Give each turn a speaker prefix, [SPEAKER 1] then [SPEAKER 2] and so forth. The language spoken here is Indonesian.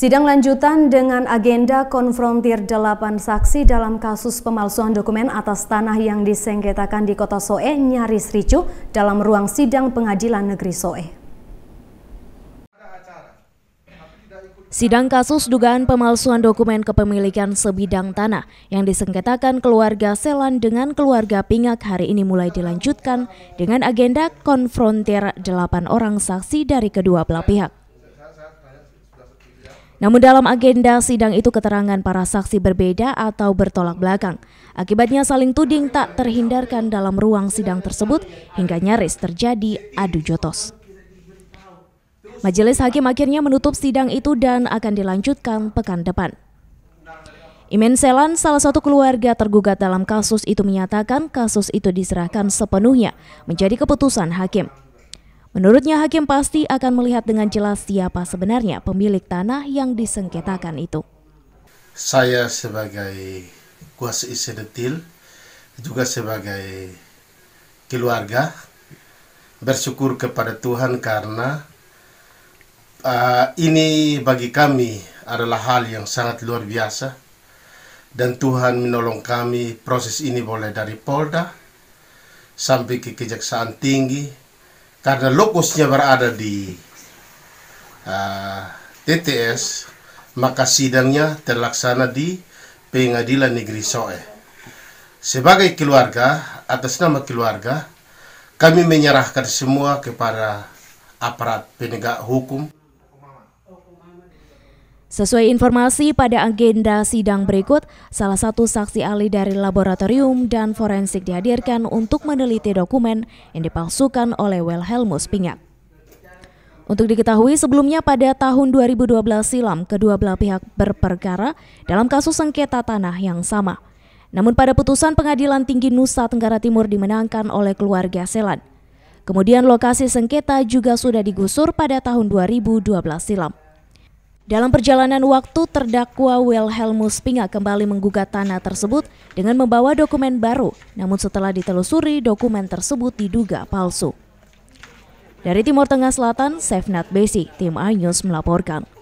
[SPEAKER 1] Sidang lanjutan dengan agenda konfrontir delapan saksi dalam kasus pemalsuan dokumen atas tanah yang disengketakan di kota Soe nyaris ricu dalam ruang sidang pengadilan negeri Soe. Sidang kasus dugaan pemalsuan dokumen kepemilikan sebidang tanah yang disengketakan keluarga Selan dengan keluarga Pingak hari ini mulai dilanjutkan dengan agenda konfrontir delapan orang saksi dari kedua belah pihak. Namun dalam agenda sidang itu keterangan para saksi berbeda atau bertolak belakang. Akibatnya saling tuding tak terhindarkan dalam ruang sidang tersebut hingga nyaris terjadi adu jotos. Majelis Hakim akhirnya menutup sidang itu dan akan dilanjutkan pekan depan. Imen Selan, salah satu keluarga tergugat dalam kasus itu menyatakan kasus itu diserahkan sepenuhnya menjadi keputusan hakim. Menurutnya hakim pasti akan melihat dengan jelas siapa sebenarnya pemilik tanah yang disengketakan itu.
[SPEAKER 2] Saya sebagai kuasa isi detil, juga sebagai keluarga bersyukur kepada Tuhan karena uh, ini bagi kami adalah hal yang sangat luar biasa dan Tuhan menolong kami proses ini boleh dari Polda sampai ke Kejaksaan Tinggi karena lokusnya berada di uh, ah, TTS maka sidangnya terlaksana di Pengadilan Negeri Soe. Sebagai keluarga, atas nama keluarga, kami menyerahkan semua kepada aparat penegak hukum.
[SPEAKER 1] Sesuai informasi pada agenda sidang berikut, salah satu saksi ahli dari laboratorium dan forensik dihadirkan untuk meneliti dokumen yang dipalsukan oleh Wilhelmus Pingat. Untuk diketahui sebelumnya pada tahun 2012 silam kedua belah pihak berperkara dalam kasus sengketa tanah yang sama. Namun pada putusan pengadilan tinggi Nusa Tenggara Timur dimenangkan oleh keluarga Selan. Kemudian lokasi sengketa juga sudah digusur pada tahun 2012 silam. Dalam perjalanan waktu, terdakwa Wilhelmus Pinga kembali menggugat tanah tersebut dengan membawa dokumen baru, namun setelah ditelusuri, dokumen tersebut diduga palsu. Dari Timur Tengah Selatan, Sefnat Besi, Tim iNews melaporkan.